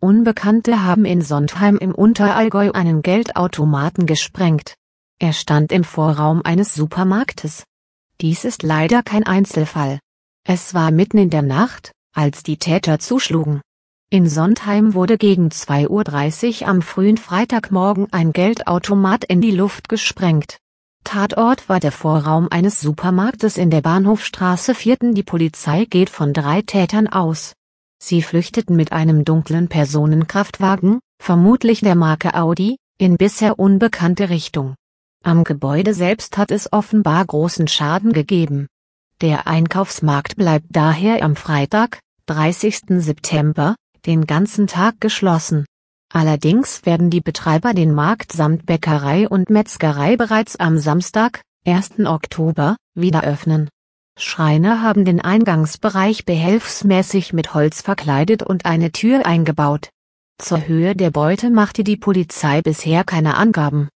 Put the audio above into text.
Unbekannte haben in Sondheim im Unterallgäu einen Geldautomaten gesprengt. Er stand im Vorraum eines Supermarktes. Dies ist leider kein Einzelfall. Es war mitten in der Nacht, als die Täter zuschlugen. In Sondheim wurde gegen 2.30 Uhr am frühen Freitagmorgen ein Geldautomat in die Luft gesprengt. Tatort war der Vorraum eines Supermarktes in der Bahnhofstraße 4. Die Polizei geht von drei Tätern aus. Sie flüchteten mit einem dunklen Personenkraftwagen, vermutlich der Marke Audi, in bisher unbekannte Richtung. Am Gebäude selbst hat es offenbar großen Schaden gegeben. Der Einkaufsmarkt bleibt daher am Freitag, 30. September, den ganzen Tag geschlossen. Allerdings werden die Betreiber den Markt samt Bäckerei und Metzgerei bereits am Samstag, 1. Oktober, wieder öffnen. Schreiner haben den Eingangsbereich behelfsmäßig mit Holz verkleidet und eine Tür eingebaut. Zur Höhe der Beute machte die Polizei bisher keine Angaben.